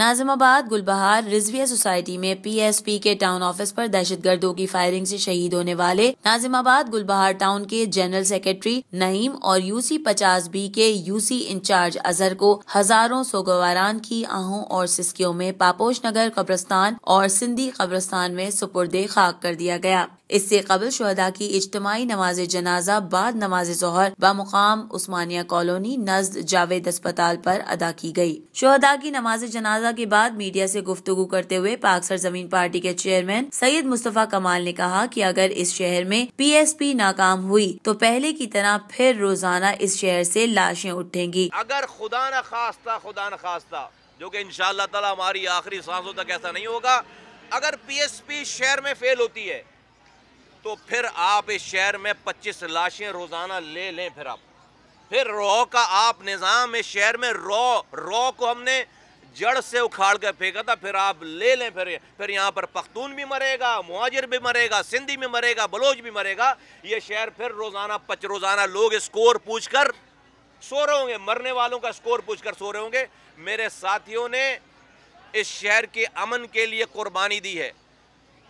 Nazimabad Gulbahar Rizvia society में PSP के town office पर दहशतगर्दों की फायरिंग से शहीद होने वाले नाजिमाबाद गुलबहार टाउन के जनरल सेक्रेटरी नईम और यूसी पचास बी के यूसी इंचार्ज अजहर को हजारों सोगवारान की आहों और सिस्कियों में पापोश नगर कब्रस्तान और सिंधी कब्रस्तान में सुपुर्दे खाक कर दिया गया इससे कबल शहदा की इज्तमाही नमाज जनाजा बाद नमाज जहर बामुकाम उस्मानिया कॉलोनी नज्द जावेद अस्पताल पर अदा की गई शहदा की नमाज जनाजा के बाद मीडिया से गुफ्तगु करते हुए पाक सरजमीन पार्टी के चेयरमैन सैयद मुस्तफ़ा कमाल ने कहा कि अगर इस शहर में पी एस पी नाकाम हुई तो पहले की तरह फिर रोजाना इस शहर से लाशें उठेंगी अगर खुदा न खास्ता खुदा न खास्ता जो कि इन ताला हमारी आखिरी सांसों तक ऐसा नहीं होगा अगर पीएसपी शहर में फेल होती है तो फिर आप इस शहर में पच्चीस लाशें रोज़ाना ले लें फिर आप फिर रॉ का आप निज़ाम इस शहर में रॉ रॉ को हमने जड़ से उखाड़ कर फेंका था फिर आप ले लें फिर फिर यहाँ पर पख्तून भी मरेगा मुआजिर भी मरेगा सिंधी भी मरेगा बलोच भी मरेगा ये शहर फिर रोज़ाना पच रोज़ाना लोग स्कोर पूछ कर सो रहे होंगे मरने वालों का स्कोर पूछ कर सो रहे होंगे मेरे साथियों ने इस शहर के अमन के लिए कुर्बानी दी है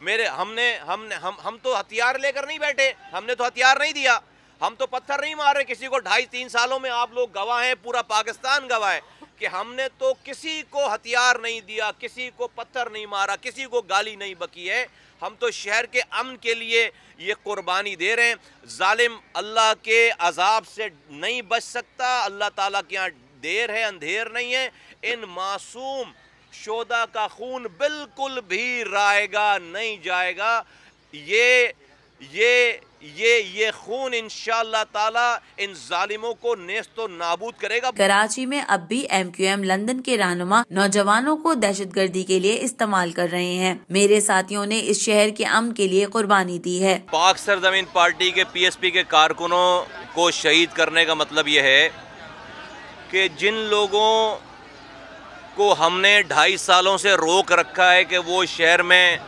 मेरे हमने हमने हम हम तो हथियार लेकर नहीं बैठे हमने तो हथियार नहीं दिया हम तो पत्थर नहीं मार रहे किसी को ढाई तीन सालों में आप लोग गवाह हैं पूरा पाकिस्तान गवाह है कि हमने तो किसी को हथियार नहीं दिया किसी को पत्थर नहीं मारा किसी को गाली नहीं बकी है हम तो शहर के अमन के लिए ये कुर्बानी दे रहे हैं ालिम अल्लाह के अजाब से नहीं बच सकता अल्लाह ताला के यहाँ देर है अंधेर नहीं है इन मासूम शोदा का खून बिल्कुल भी रायगा नहीं जाएगा ये ये ये ये खून इन ताला इन जालिमों को तो नाबूद करेगा कराची में अब भी एम क्यू एम लंदन के रहनुमा नौजवानों को दहशत गर्दी के लिए इस्तेमाल कर रहे हैं मेरे साथियों ने इस शहर के अमन के लिए कुर्बानी दी है पाक सरजमीन पार्टी के पी एस पी के कारकुनों को शहीद करने का मतलब ये है कि जिन लोगों को हमने ढाई सालों से रोक रखा है कि वो शहर में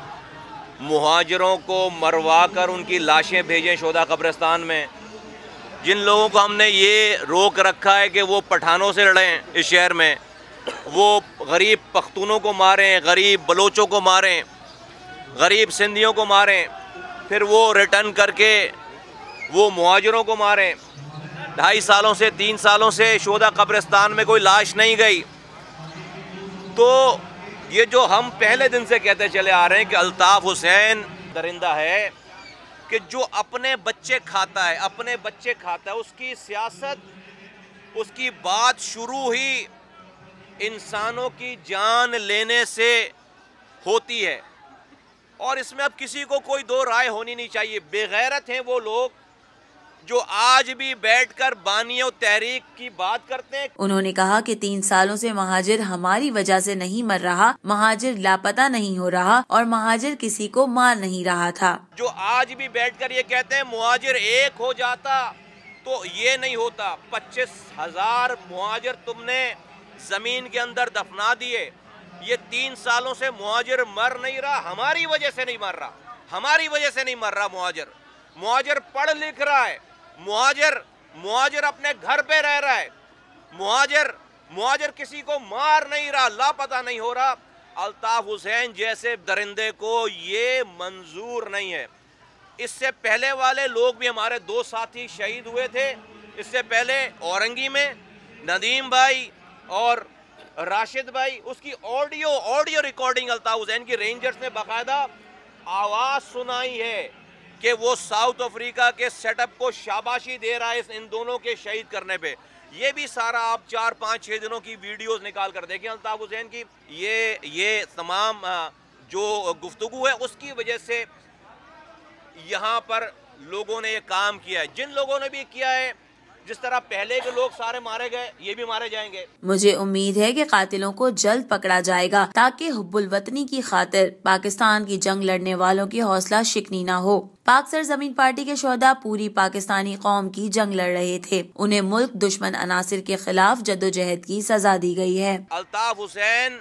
मुहाजरों को मरवा कर उनकी लाशें भेजें शोदा कब्रस्तान में जिन लोगों को हमने ये रोक रखा है कि वो पठानों से लड़ें इस शहर में वो गरीब पख्तूनों को मारें गरीब बलोचों को मारें गरीब सिंधियों को मारें फिर वो रिटर्न करके वो मुहाजरों को मारें ढाई सालों से तीन सालों से शोदा कब्रिस्तान में कोई लाश नहीं गई तो ये जो हम पहले दिन से कहते चले आ रहे हैं कि अल्ताफ़ हुसैन दरिंदा है कि जो अपने बच्चे खाता है अपने बच्चे खाता है उसकी सियासत उसकी बात शुरू ही इंसानों की जान लेने से होती है और इसमें अब किसी को कोई दो राय होनी नहीं चाहिए बेगैरत हैं वो लोग जो आज भी बैठकर बानियों तहरीक की बात करते हैं उन्होंने कहा कि तीन सालों से महाजिर हमारी वजह से नहीं मर रहा महाजिर लापता नहीं हो रहा और महाजिर किसी को मार नहीं रहा था जो आज भी बैठकर ये कहते हैं महाजिर एक हो जाता तो ये नहीं होता पच्चीस हजार महाजिर तुमने जमीन के अंदर दफना दिए ये तीन सालों से महाजिर मर नहीं रहा हमारी वजह से नहीं मर रहा हमारी वजह से नहीं मर रहा मुहाजिर मुआजर पढ़ लिख रहा है मुआजर मुआजर अपने घर पे रह रहा है मुआजर मुआजर किसी को मार नहीं रहा लापता नहीं हो रहा अल्ताफ हुसैन जैसे दरिंदे को ये मंजूर नहीं है इससे पहले वाले लोग भी हमारे दो साथी शहीद हुए थे इससे पहले औरंगी में नदीम भाई और राशिद भाई उसकी audio audio recording Altaf Hussain की रेंजर्स ने बाकायदा आवाज़ सुनाई है कि वो साउथ अफ्रीका के सेटअप को शाबाशी दे रहा है इस इन दोनों के शहीद करने पे ये भी सारा आप चार पाँच छः दिनों की वीडियोस निकाल कर देखें अल्ताफ़ हुसैन की ये ये तमाम जो गुफ्तु है उसकी वजह से यहाँ पर लोगों ने ये काम किया है जिन लोगों ने भी किया है जिस तरह पहले के लोग सारे मारे गए ये भी मारे जाएंगे मुझे उम्मीद है कि कातिलों को जल्द पकड़ा जाएगा ताकि हुब्बुल वतनी की खातिर पाकिस्तान की जंग लड़ने वालों की हौसला शिकनी न हो पाक सरजमीन पार्टी के शोदा पूरी पाकिस्तानी कौम की जंग लड़ रहे थे उन्हें मुल्क दुश्मन अनासर के खिलाफ जदोजहद की सजा दी गयी है अल्ताफ हुसैन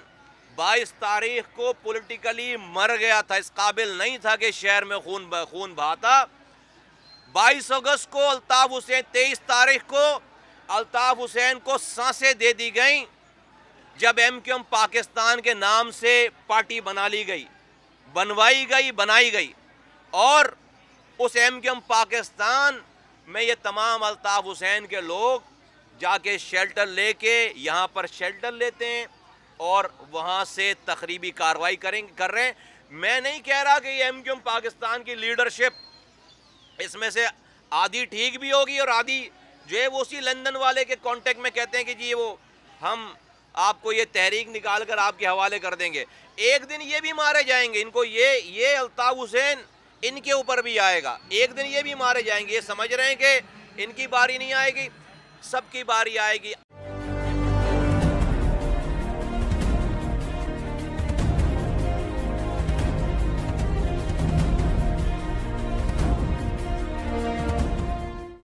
बाईस तारीख को पोलिटिकली मर गया था इस काबिल नहीं था कि शहर में खून खून भाता 22 अगस्त को अलताफ़ हुसैन 23 तारीख को अलताफ़ हुसैन को सांसें दे दी गई जब एम एम पाकिस्तान के नाम से पार्टी बना ली गई बनवाई गई बनाई गई और उस एम एम पाकिस्तान में ये तमाम अलताफ़ हुसैन के लोग जाके शेल्टर लेके यहाँ पर शेल्टर लेते हैं और वहाँ से तकरीबी कार्रवाई करेंगे कर रहे हैं मैं नहीं कह रहा कि ये एम पाकिस्तान की लीडरशिप इसमें से आधी ठीक भी होगी और आधी जो है वो उसी लंदन वाले के कांटेक्ट में कहते हैं कि जी वो हम आपको ये तहरीक निकाल कर आपके हवाले कर देंगे एक दिन ये भी मारे जाएंगे इनको ये ये अलताफ़ हुसैन इनके ऊपर भी आएगा एक दिन ये भी मारे जाएंगे ये समझ रहे हैं कि इनकी बारी नहीं आएगी सबकी बारी आएगी